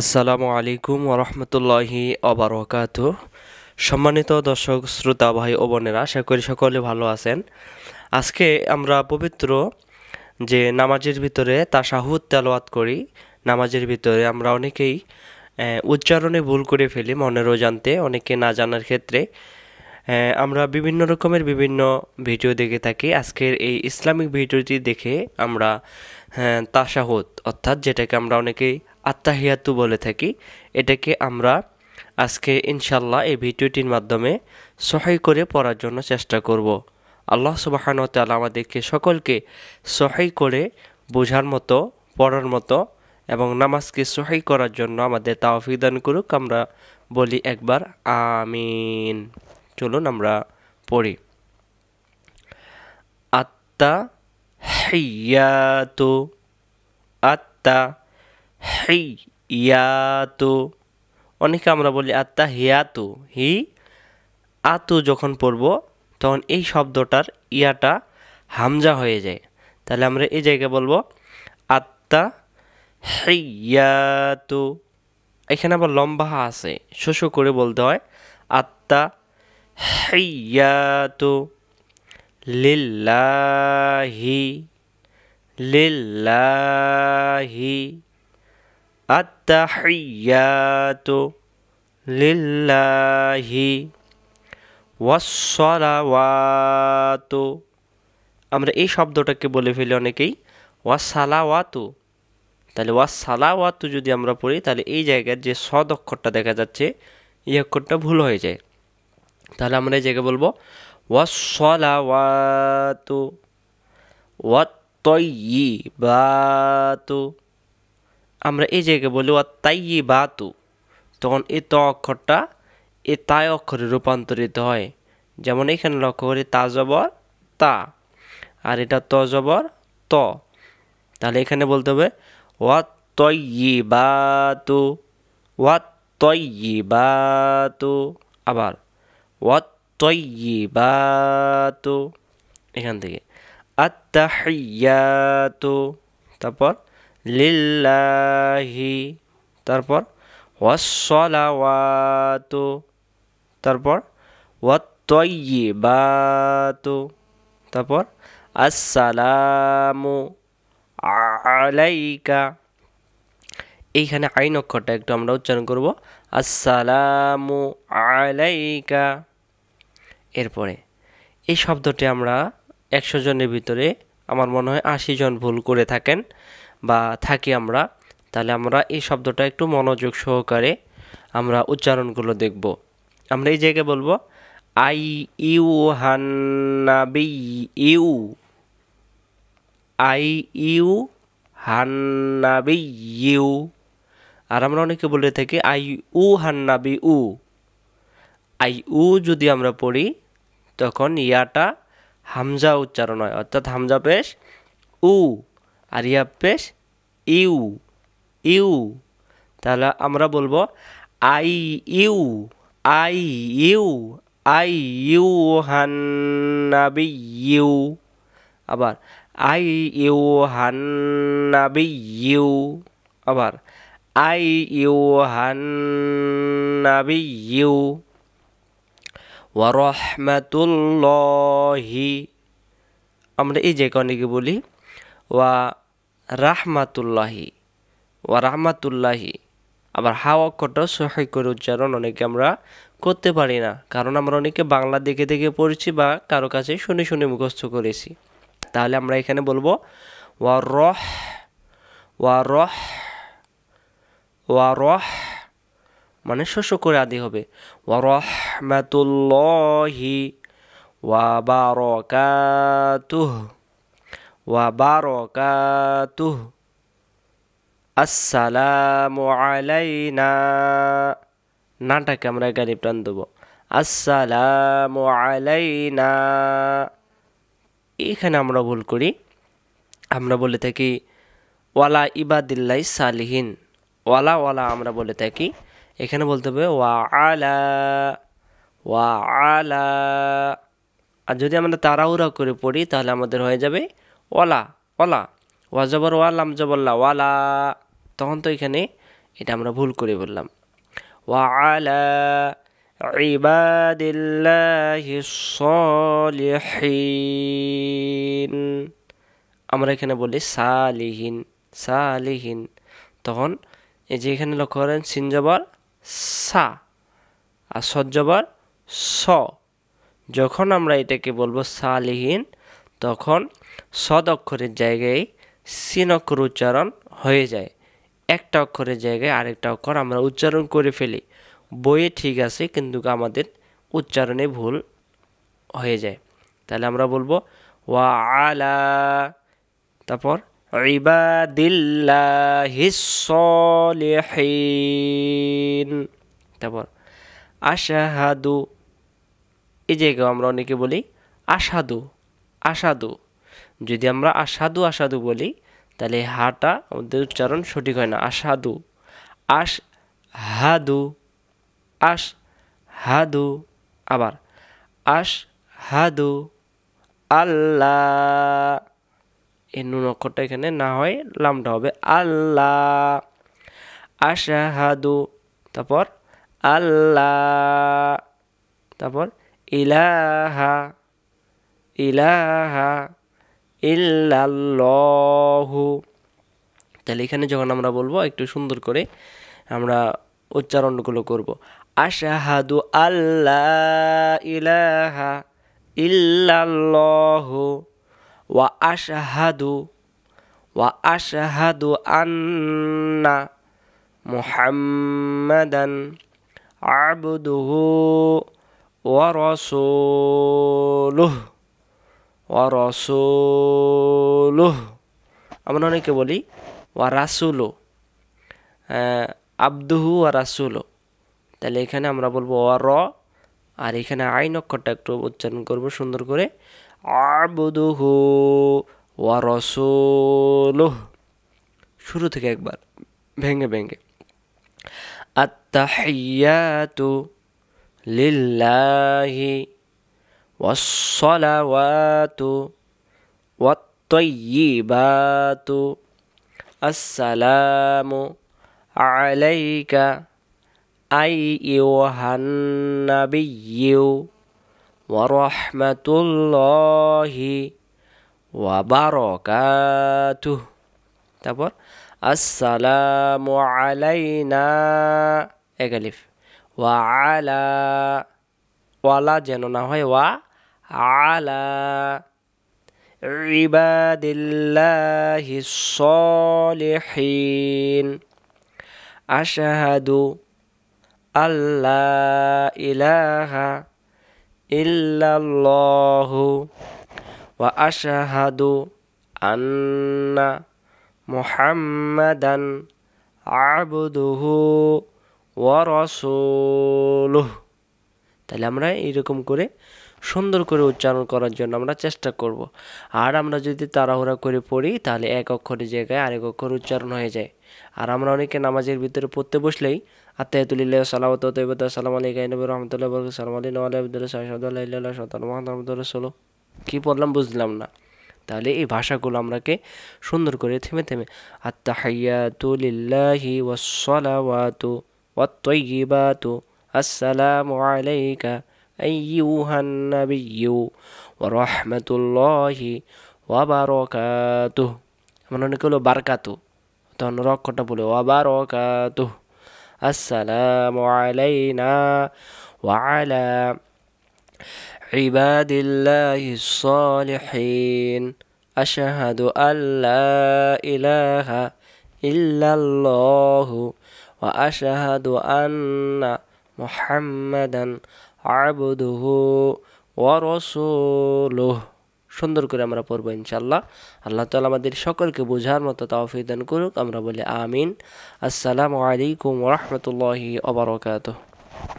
আসসালামু আলাইকুম ওরহমতুল্লাহি অবরকাত সম্মানিত দর্শক শ্রোতা ভাই ও বোনেরা আশা করি সকলে ভালো আছেন আজকে আমরা পবিত্র যে নামাজের ভিতরে তাসাহুদ তেলাওয়াত করি নামাজের ভিতরে আমরা অনেকেই উচ্চারণে ভুল করে ফেলি মনেরও জানতে অনেকে না জানার ক্ষেত্রে আমরা বিভিন্ন রকমের বিভিন্ন ভিডিও দেখে থাকি আজকের এই ইসলামিক ভিডিওটি দেখে আমরা হ্যাঁ, তাশাহুদ অর্থাৎ যেটাকে আমরা অনেকেই আত্মাহিয়াতু বলে থাকি এটাকে আমরা আজকে ইনশাল্লাহ এই ভিডিওটির মাধ্যমে সহাই করে পড়ার জন্য চেষ্টা করব। আল্লাহ সুবাহান তালা আমাদেরকে সকলকে সহাই করে বোঝার মতো পড়ার মতো এবং নামাজকে সহাই করার জন্য আমাদের তাওফিক দান করুক আমরা বলি একবার আমিন চলুন আমরা পড়ি আত্মা হিয়াতু আত্মা হি ইয়াতু অনেকে আমরা বলি আত্মা হিয়াতু হি আতু যখন পড়ব তখন এই শব্দটার ইয়াটা হামজা হয়ে যায় তাহলে আমরা এই জায়গায় বলবো আত্মা হিয়াতু এখানে আবার লম্বা হা আছে শোষ করে বলতে হয় আত্মা হিয়াতু লিল্লাহি লিল্লাহি আত্তাহিয়াতু লিল্লাহি ওয়াসসালাওয়াতু আমরা এই শব্দটাকে বলে ফেলি অনেকেই ওয়াসালাওয়াতু তাহলে ওয়াসালাওয়াতু যদি আমরা পড়ি তাহলে এই জায়গার যে সদ অক্ষরটা দেখা যাচ্ছে এই অক্ষরটা ভুল হয়ে যায় তাহলে আমরা এই জায়গায় বলবো ওয়াসলাওয়াতু বাতু আমরা এই জায়গায় বলি ওয়া তাই বাতু তখন এ ত অক্ষরটা এ তাই অক্ষরে রূপান্তরিত হয় যেমন এখানে লক্ষ্য করি তা জবর তা আর এটা ত জবর ত তাহলে এখানে বলতে হবে ওয়া তয়ি বাতু ওয়া বা বাতু আবার ওয়া বা বাতু এখান থেকে তো তারপর লিল্লাহি তারপর ওয়াসলাওয়াত তারপর ওয়াত্তয়িবাত তারপর আসসালামু আলাইকা এইখানে আইন অক্ষরটা একটু আমরা উচ্চারণ করব আসসালামু আলাইকা এরপরে এই শব্দটি আমরা একশো জনের ভিতরে আমার মনে হয় আশি জন ভুল করে থাকেন বা থাকি আমরা তাহলে আমরা এই শব্দটা একটু মনোযোগ সহকারে আমরা উচ্চারণগুলো দেখব আমরা এই জায়গায় বলবো আই ইউ হান্নাবি ইউ আই ইউ হান্নাবি ইউ আর আমরা অনেকে বলে থাকি আই উ হান্নাবি উ আই উ যদি আমরা পড়ি তখন ইয়াটা হামজা উচ্চারণ হয় অর্থাৎ হামজা পেশ উ আরিয়া পেশ ইউ ইউ তাহলে আমরা বলবো আই ইউ আই ইউ আই ইউ হান্নাবি ইউ আবার আই ইউ হান্নাবি ইউ আবার আই ইউ হান্নাবি ইউ ওয়ারহমাতুল্লাহি আমরা এই যে কনেকে বলি ওয়া রাহমাতুল্লাহি ওয়া রাহমাতুল্লাহি আবার হা অক্ষরটা সহি করে উচ্চারণ অনেকে আমরা করতে পারি না কারণ আমরা অনেকে বাংলা দেখে দেখে পড়েছি বা কারো কাছে শুনে শুনে মুখস্থ করেছি তাহলে আমরা এখানে বলবো ওয়া রহ ওয়া রহ ওয়া রহ মানে শস্য করে আদি হবে ওয়া রহমাতুল্লাহি ওয়া বারকাতুহ وبركاته السلام علينا নাটাকে আমরা এখানে প্রাণ দেবো আসসালামু আলাইনা এখানে আমরা ভুল করি আমরা বলে থাকি ওয়ালা ইবাদিল্লাই সালিহীন ওয়ালা ওয়ালা আমরা বলে থাকি এখানে বলতে হবে ওয়া আলা ওয়া আলা আর যদি আমরা তাড়াহুড়া করে পড়ি তাহলে আমাদের হয়ে যাবে ওয়ালা ওয়ালা ওয়া জবর ওয়ালাম জবল্লা ওয়ালা তখন তো এখানে এটা আমরা ভুল করে বললাম ওয়া আমরা এখানে বলি সালিহীন সালিহীন তখন এই যে এখানে লক্ষ্য করেন সিনজবর সা আর সজ্জবর স যখন আমরা এটাকে বলবো সালিহীন তখন সদ অক্ষরের জায়গায় সিন অক্ষর উচ্চারণ হয়ে যায় একটা অক্ষরের জায়গায় আরেকটা অক্ষর আমরা উচ্চারণ করে ফেলি বইয়ে ঠিক আছে কিন্তু আমাদের উচ্চারণে ভুল হয়ে যায় তাহলে আমরা বলবো ওয়া আলা তারপর তারপর আশাহাদু এই জায়গায় আমরা অনেকে বলি আশাদু আসাদু যদি আমরা আসাদু আসাদু বলি তাহলে হাটা আমাদের উচ্চারণ সঠিক হয় না আসাদু আস হাদু আস হাদু আবার আস হাদু আল্লাহ এ নুন অক্ষরটা এখানে না হয় লামটা হবে আল্লাহ হাদু তারপর আল্লাহ তারপর ইলাহা ইলাহা ইল্লাল্লাহু তাহলে এখানে যখন আমরা বলবো একটু সুন্দর করে আমরা উচ্চারণগুলো করব আশাহাদু আল্লাহ ইলাহা ইল্লাল্লাহু ওয়া আশাহাদু ওয়া আশাহাদু আন্না মুহাম্মাদান আবুদুহু ওয়া রাসূলুহু ওয়া রসুলুহ আমরা অনেকে বলি ওয়া রাসুলো আব্দুহু ওয়া রাসুলো তাহলে এখানে আমরা বলবো ওয়া র আর এখানে আইন অক্ষরটা একটু উচ্চারণ করব সুন্দর করে আবুদুহু ওয়া রসুলুহ শুরু থেকে একবার ভেঙে ভেঙে তু লিল্লাহি والصلوات والطيبات السلام عليك أيها النبي ورحمة الله وبركاته تبر السلام علينا এগালিফ إيه وعلى ولا ওয়ালা যেন على عباد الله الصالحين أشهد أن لا إله إلا الله وأشهد أن محمدا عبده ورسوله তাহলে আমরা এরকম করে সুন্দর করে উচ্চারণ করার জন্য আমরা চেষ্টা করব। আর আমরা যদি তাড়াহুড়া করে পড়ি তাহলে এক অক্ষরের জায়গায় আরেক অক্ষর উচ্চারণ হয়ে যায় আর আমরা অনেকে নামাজের ভিতরে পড়তে বসলেই আত্মায়তুলিল্লাহ সালামত তৈবত সালাম আলী গাইনব রহমতুল্লাহ সালাম আলী নওয়াল আবদুল্লাহ সাহসাদুল্লাহ সতাল মোহাম্মদুল্লাহ সোলো কী পড়লাম বুঝলাম না তাহলে এই ভাষাগুলো আমরাকে সুন্দর করে থেমে থেমে আত্মাহাইয়াতুলিল্লাহি ওয়াসসালাওয়াতু ওয়াত্তাইয়িবাতু আসসালামু আলাইকা أيها النبي ورحمة الله وبركاته من نقول بركاته تون روك রক্ষটা বলে ওয়াবারকাতু وعلى عباد الله الصالحين أشهد أن لا إله إلا الله وأشهد أن محمدا আবদুহ ওয়ারসুলুহ সুন্দর করে আমরা পড়বো ইনশাল্লাহ আল্লাহ তালা আমাদের সকলকে বোঝার মতো তাওফিক দান করুক আমরা বলি আমিন আসসালামু আলাইকুম রহমতুল্লাহি অবরকাত